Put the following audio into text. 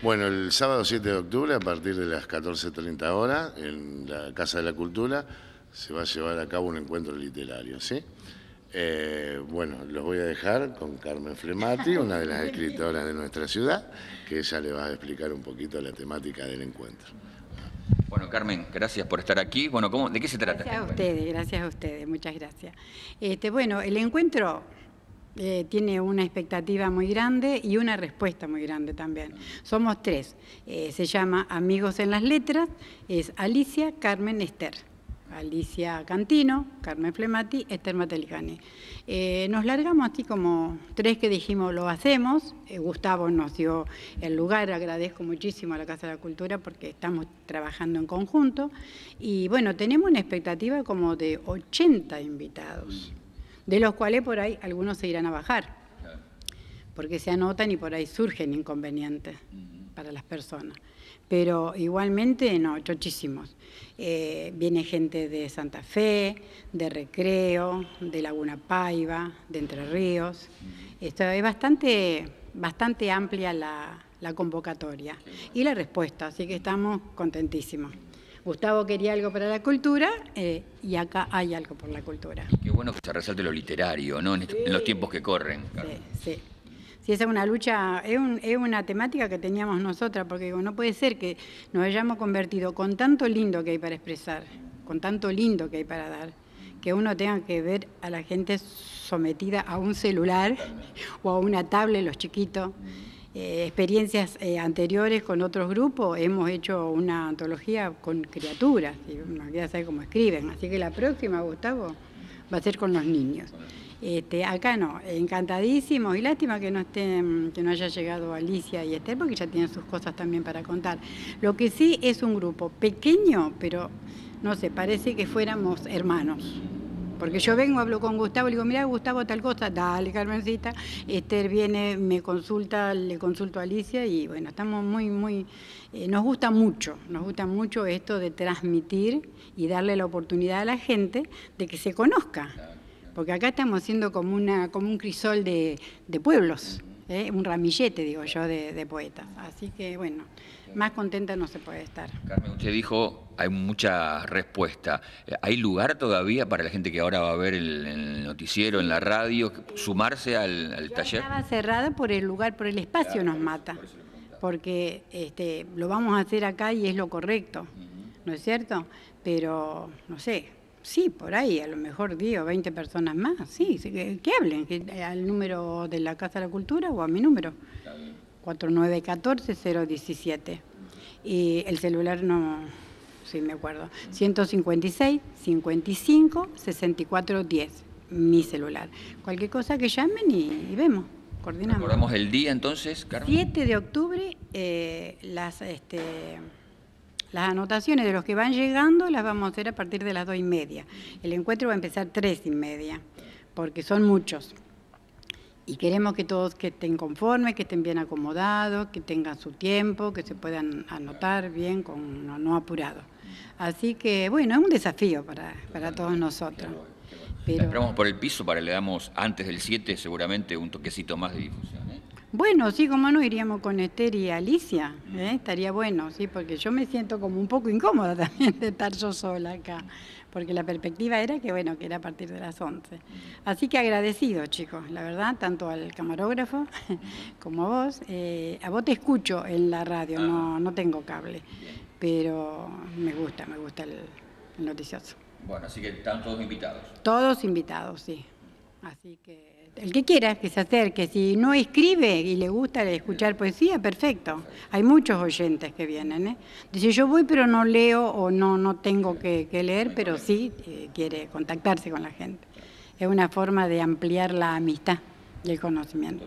Bueno, el sábado 7 de octubre, a partir de las 14.30 horas, en la Casa de la Cultura, se va a llevar a cabo un encuentro literario, ¿sí? Eh, bueno, los voy a dejar con Carmen Flemati, una de las escritoras de nuestra ciudad, que ella le va a explicar un poquito la temática del encuentro. Bueno, Carmen, gracias por estar aquí. Bueno, ¿cómo, ¿de qué se trata? Gracias a ustedes, gracias a ustedes, muchas gracias. Este, bueno, el encuentro eh, tiene una expectativa muy grande y una respuesta muy grande también. Somos tres. Eh, se llama Amigos en las Letras, es Alicia, Carmen, Esther. Alicia Cantino, Carmen Flemati, Esther Mateligani. Eh, nos largamos así como tres que dijimos lo hacemos. Gustavo nos dio el lugar, agradezco muchísimo a la Casa de la Cultura porque estamos trabajando en conjunto. Y bueno, tenemos una expectativa como de 80 invitados de los cuales por ahí algunos se irán a bajar, porque se anotan y por ahí surgen inconvenientes para las personas. Pero igualmente, no, chochísimos. Eh, viene gente de Santa Fe, de Recreo, de Laguna Paiva, de Entre Ríos. es bastante, bastante amplia la convocatoria y la respuesta, así que estamos contentísimos. Gustavo quería algo para la cultura eh, y acá hay algo por la cultura. qué bueno que se resalte lo literario, ¿no? En, este, los tiempos que corren. Sí, sí. esa es una lucha, es, una temática que teníamos nosotras, porque no puede ser que nos hayamos convertido con tanto lindo que hay para expresar, con tanto lindo que hay para dar, que uno tenga que ver a la gente sometida a un celular o a una tablet, los chiquitos. Eh, experiencias eh, anteriores con otros grupos, hemos hecho una antología con criaturas, y ya saben cómo escriben. Así que la próxima, Gustavo, va a ser con los niños. Este, acá no, encantadísimos y lástima que no estén, que no haya llegado Alicia y Esther porque ya tienen sus cosas también para contar. Lo que sí es un grupo pequeño, pero no sé, parece que fuéramos hermanos. Porque yo vengo, hablo con Gustavo, le digo, mira Gustavo tal cosa, dale Carmencita. Esther viene, me consulta, le consulto a Alicia y bueno, estamos muy, muy, eh, nos gusta mucho, nos gusta mucho esto de transmitir y darle la oportunidad a la gente de que se conozca. Porque acá estamos siendo como, una, como un crisol de, de pueblos. ¿eh? un ramillete, digo yo, de, poeta. Así que, bueno, más contenta no se puede estar. Carmen, usted dijo, hay mucha respuesta. Eh, ¿Hay lugar todavía para la gente que ahora va a ver el, noticiero, en la radio, sumarse al, taller? Estaba cerrada por el lugar, por el espacio nos mata. porque este, lo vamos a hacer acá y es lo correcto, ¿no es cierto? Pero, no sé, Sí, por ahí, a lo mejor 10 o 20 personas más, sí, que, hablen, al número de la Casa de la Cultura o a mi número, 4914-017. Y el celular no, sí me acuerdo, 156-55-6410, mi celular. Cualquier cosa que llamen y, vemos, coordinamos. ¿Recordamos el día entonces, Carmen? 7 de octubre, eh, las... Este, las anotaciones de los que van llegando las vamos a hacer a partir de las dos y media. El encuentro va a empezar tres y media, porque son muchos. Y queremos que todos que estén conformes, que estén bien acomodados, que tengan su tiempo, que se puedan anotar bien, con no, apurado. Así que, bueno, es un desafío para, todos nosotros. esperamos por el piso para le damos antes del 7 seguramente un toquecito más de difusión. ¿eh? Bueno, sí, como no iríamos con Esther y Alicia, eh, estaría bueno, sí, porque yo me siento como un poco incómoda también de estar yo sola acá, porque la perspectiva era que, bueno, que era a partir de las 11. Así que agradecido, chicos, la verdad, tanto al camarógrafo como a vos. Eh, a vos te escucho en la radio, no, ah. no tengo cable, pero me gusta, me gusta el, el noticioso. Bueno, así que están todos invitados. Todos invitados, sí. Así que el que quiera que se acerque. Si no escribe y le gusta escuchar poesía, perfecto. Hay muchos oyentes que vienen. ¿eh? Dice, yo voy pero no leo o no, no tengo que, leer, pero sí eh, quiere contactarse con la gente. Es una forma de ampliar la amistad y el conocimiento.